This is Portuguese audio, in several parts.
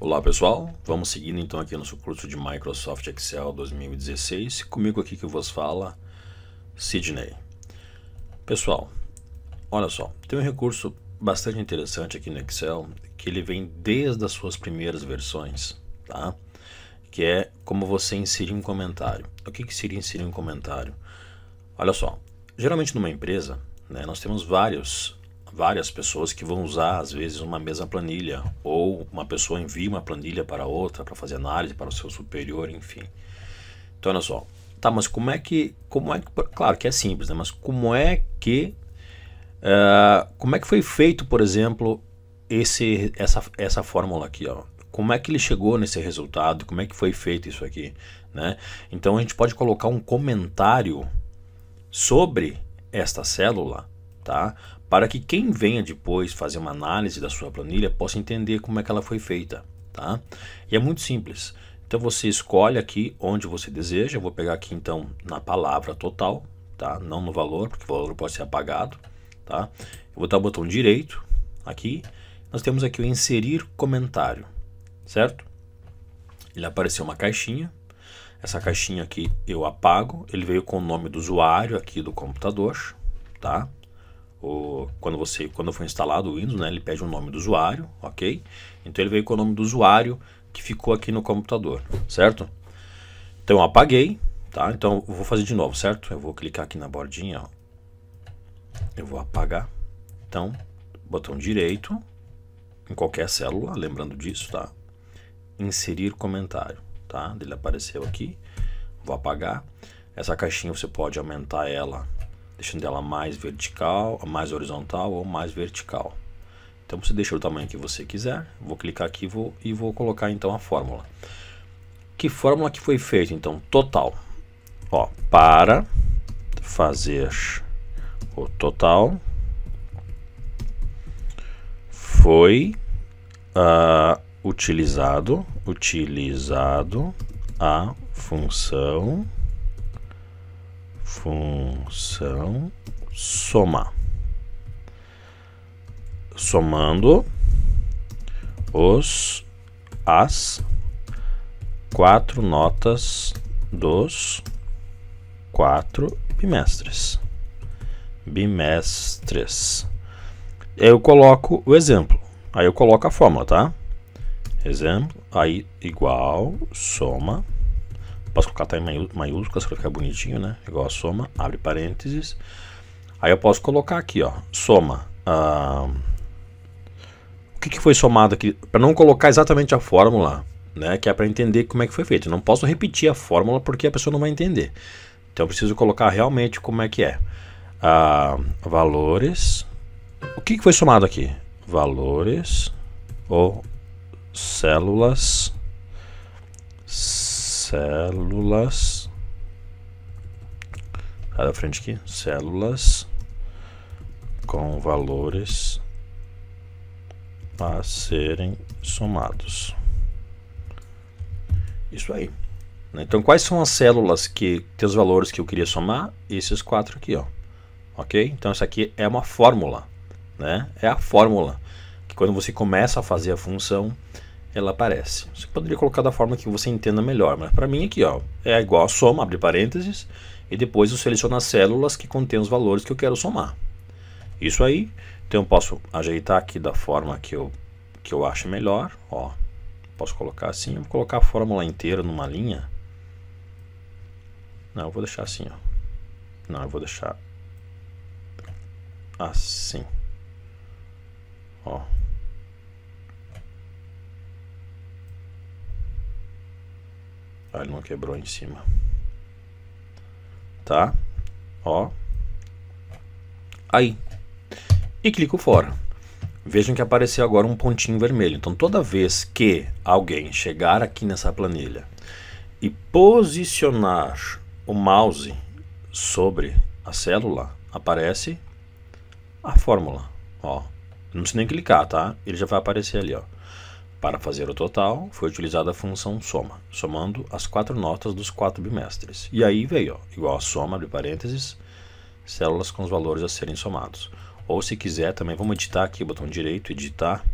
Olá pessoal, vamos seguindo então aqui nosso curso de Microsoft Excel 2016. Comigo aqui que vos fala, Sidney. Pessoal, olha só, tem um recurso bastante interessante aqui no Excel que ele vem desde as suas primeiras versões, tá? Que é como você inserir um comentário. O que, que seria inserir um comentário? Olha só, geralmente numa empresa, né, nós temos vários várias pessoas que vão usar, às vezes, uma mesma planilha, ou uma pessoa envia uma planilha para outra para fazer análise para o seu superior, enfim. Então, olha só. Tá, mas como é que. Como é que claro que é simples, né? Mas como é que. Uh, como é que foi feito, por exemplo, esse, essa, essa fórmula aqui, ó? Como é que ele chegou nesse resultado? Como é que foi feito isso aqui, né? Então a gente pode colocar um comentário sobre esta célula, tá? para que quem venha depois fazer uma análise da sua planilha possa entender como é que ela foi feita, tá? E é muito simples. Então você escolhe aqui onde você deseja, eu vou pegar aqui então na palavra total, tá? Não no valor, porque o valor pode ser apagado, tá? Eu vou dar o botão direito aqui, nós temos aqui o inserir comentário, certo? Ele apareceu uma caixinha, essa caixinha aqui eu apago, ele veio com o nome do usuário aqui do computador, tá? o, quando você quando foi instalado o Windows, né, ele pede um nome do usuário, ok? Então ele veio com o nome do usuário que ficou aqui no computador, certo? Então eu apaguei, tá? Então eu vou fazer de novo, certo? Eu vou clicar aqui na bordinha, ó. eu vou apagar. Então botão direito em qualquer célula, lembrando disso, tá? Inserir comentário, tá? Ele apareceu aqui, vou apagar. Essa caixinha você pode aumentar ela deixando ela mais vertical, mais horizontal ou mais vertical. Então você deixa o tamanho que você quiser. Vou clicar aqui vou, e vou colocar então a fórmula. Que fórmula que foi feita então? Total. Ó, para fazer o total foi uh, utilizado utilizado a função função soma. Somando os as quatro notas dos quatro bimestres. Bimestres. Eu coloco o exemplo. Aí eu coloco a fórmula, tá? Exemplo, aí igual, soma Posso colocar até em maiúsculas para ficar bonitinho, né? Igual a soma, abre parênteses. Aí eu posso colocar aqui, ó, soma. Ah, o que, que foi somado aqui? Para não colocar exatamente a fórmula, né? Que é para entender como é que foi feito. Eu não posso repetir a fórmula porque a pessoa não vai entender. Então eu preciso colocar realmente como é que é. Ah, valores. O que, que foi somado aqui? Valores ou células células. Tá da frente aqui, células com valores a serem somados. Isso aí. Né? Então, quais são as células que tem os valores que eu queria somar? Esses quatro aqui, ó. Ok? Então, isso aqui é uma fórmula, né? É a fórmula que quando você começa a fazer a função, ela aparece. Você poderia colocar da forma que você entenda melhor, mas para mim aqui ó, é igual a soma, abre parênteses, e depois eu seleciono as células que contêm os valores que eu quero somar. Isso aí, então eu posso ajeitar aqui da forma que eu, que eu acho melhor, ó, posso colocar assim, vou colocar a fórmula inteira numa linha, não, eu vou deixar assim, ó. não, eu vou deixar assim, ó. ele não quebrou em cima. Tá? Ó. Aí. E clico fora. Vejam que apareceu agora um pontinho vermelho. Então, toda vez que alguém chegar aqui nessa planilha e posicionar o mouse sobre a célula, aparece a fórmula. Ó, não precisa nem clicar, tá? Ele já vai aparecer ali, ó. Para fazer o total, foi utilizada a função soma, somando as quatro notas dos quatro bimestres. E aí veio, ó, igual a soma, abre parênteses, células com os valores a serem somados. Ou se quiser também, vamos editar aqui, botão direito, editar,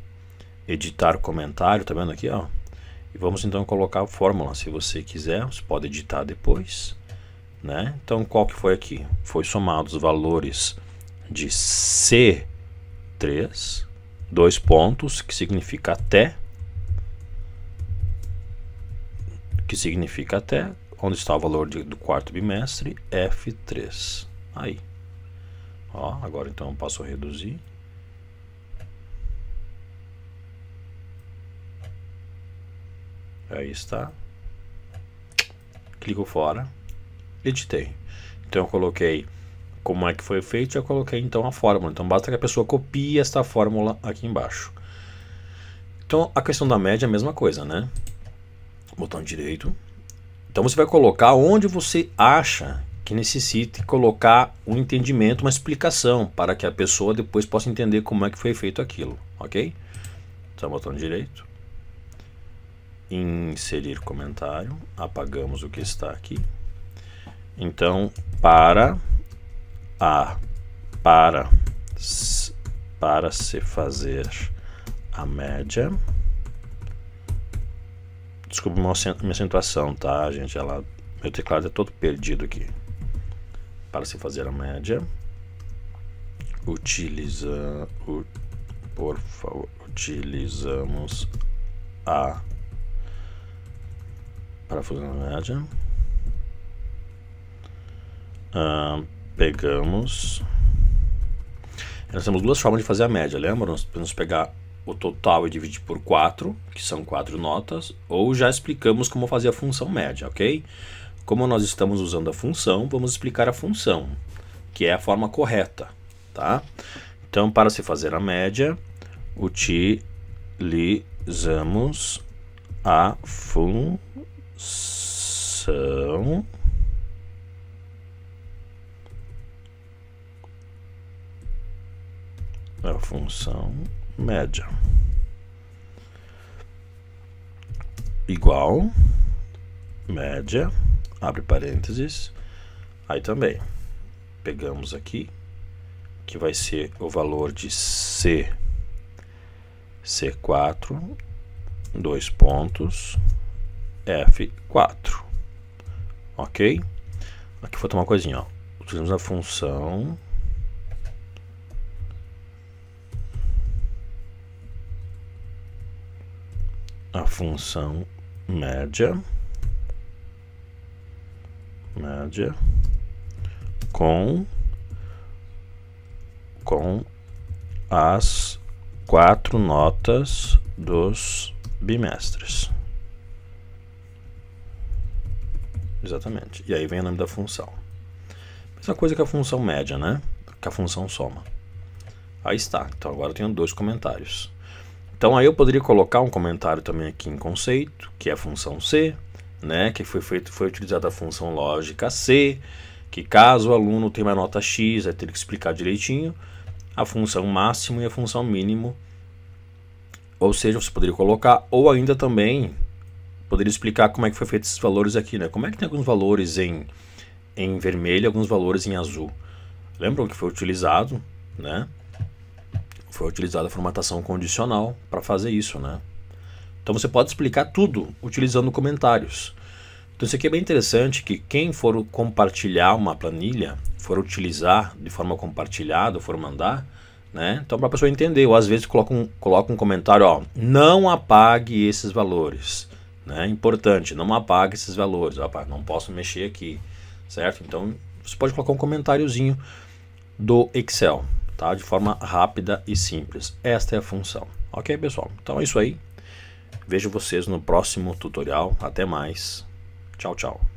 editar comentário, tá vendo aqui, ó? E vamos então colocar a fórmula, se você quiser, você pode editar depois, né? Então, qual que foi aqui? Foi somados os valores de C3, dois pontos, que significa até, que significa até, onde está o valor de, do quarto bimestre, F3. Aí. Ó, agora então eu passo a reduzir. Aí está. Clico fora. Editei. Então eu coloquei como é que foi feito, eu coloquei então a fórmula. Então basta que a pessoa copie esta fórmula aqui embaixo. Então a questão da média é a mesma coisa, né? botão direito. Então você vai colocar onde você acha que necessite colocar um entendimento, uma explicação, para que a pessoa depois possa entender como é que foi feito aquilo, ok? Então botão direito. Inserir comentário. Apagamos o que está aqui. Então, para a para para se fazer a média Desculpa minha acentuação, tá, gente? Ela, meu teclado é todo perdido aqui. Para se fazer a média, utiliza, u, por favor, utilizamos a para fazer a média. pegamos. Nós temos duas formas de fazer a média, lembra? Nós podemos pegar o total e é dividir por 4, que são quatro notas, ou já explicamos como fazer a função média, ok? Como nós estamos usando a função, vamos explicar a função, que é a forma correta, tá? Então, para se fazer a média, utilizamos a função a função média igual média abre parênteses aí também pegamos aqui que vai ser o valor de C C4 dois pontos F4 ok aqui falta uma coisinha ó utilizamos a função a função média média com com as quatro notas dos bimestres. Exatamente. E aí vem o nome da função. Mesma coisa que a função média, né? Que a função soma. Aí está. Então agora eu tenho dois comentários. Então aí eu poderia colocar um comentário também aqui em conceito, que é a função C, né, que foi feito foi utilizada a função lógica C, que caso o aluno tenha uma nota X, vai ter que explicar direitinho a função máximo e a função mínimo. Ou seja, você poderia colocar ou ainda também poderia explicar como é que foi feito esses valores aqui, né? Como é que tem alguns valores em em vermelho, alguns valores em azul. Lembram que foi utilizado, né? Foi utilizada a formatação condicional para fazer isso, né? Então você pode explicar tudo utilizando comentários. Então isso aqui é bem interessante que quem for compartilhar uma planilha, for utilizar de forma compartilhada, for mandar, né? Então para a pessoa entender, ou às vezes coloca um, coloca um comentário, ó, não apague esses valores, né? Importante, não apague esses valores, ó, não posso mexer aqui, certo? Então você pode colocar um comentáriozinho do Excel tá? De forma rápida e simples. Esta é a função. Ok, pessoal? Então é isso aí. Vejo vocês no próximo tutorial. Até mais. Tchau, tchau.